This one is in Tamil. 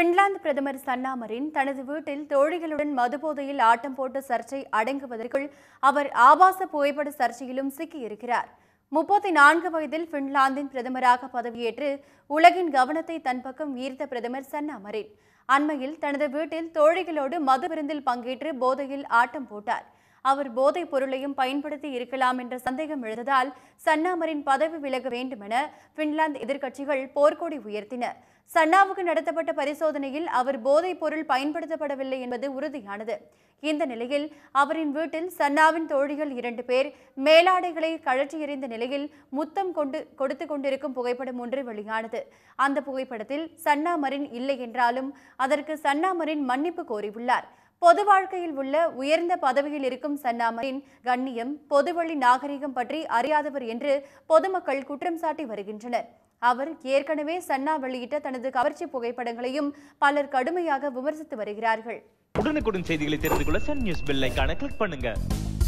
பின்லாந்து பிரதமர் சன்னாமரின் தனது வீட்டில் தோழிகளுடன் மதுபோதையில் ஆட்டம் போட்ட சர்ச்சை அடங்குவதற்குள் அவர் ஆபாச புகைப்பட சர்ச்சையிலும் சிக்கியிருக்கிறார் முப்பத்தி நான்கு வயதில் பின்லாந்தின் பிரதமராக பதவியேற்று உலகின் கவனத்தை தன் பக்கம் ஈர்த்த பிரதமர் சன்னாமரின் அண்மையில் தனது வீட்டில் தோழிகளோடு மது விருந்தில் பங்கேற்று போதையில் ஆட்டம் போட்டார் அவர் போதைப் பொருளையும் பயன்படுத்தி இருக்கலாம் என்ற சந்தேகம் எழுந்ததால் சன்னாமரின் பதவி விலக வேண்டும் என பின்லாந்து எதிர்க்கட்சிகள் போர்க்கொடி உயர்த்தின சன்னாவுக்கு நடத்தப்பட்ட பரிசோதனையில் அவர் போதைப் பொருள் பயன்படுத்தப்படவில்லை என்பது உறுதியானது இந்த நிலையில் அவரின் வீட்டில் சன்னாவின் தோழிகள் இரண்டு பேர் மேலாடைகளை கழற்றி எறிந்த நிலையில் முத்தம் கொண்டு கொடுத்து கொண்டிருக்கும் புகைப்படம் ஒன்று வெளியானது அந்த புகைப்படத்தில் சன்னாமரின் இல்லை என்றாலும் அதற்கு சன்னாமரின் மன்னிப்பு கோரியுள்ளார் பொது வாழ்க்கையில் உள்ள உயர்ந்த பதவியில் இருக்கும் சன்னாமரின் கண்ணியம் பொதுவழி நாகரிகம் பற்றி அறியாதவர் என்று பொதுமக்கள் குற்றம் சாட்டி வருகின்றனர் அவர் ஏற்கனவே சன்னா வெளியிட்ட தனது கவர்ச்சி புகைப்படங்களையும் பலர் கடுமையாக விமர்சித்து வருகிறார்கள் உடனுக்குடன் செய்திகளை தெரிந்து கொள்ள சன் நியூஸ் பெல் கிளிக் பண்ணுங்க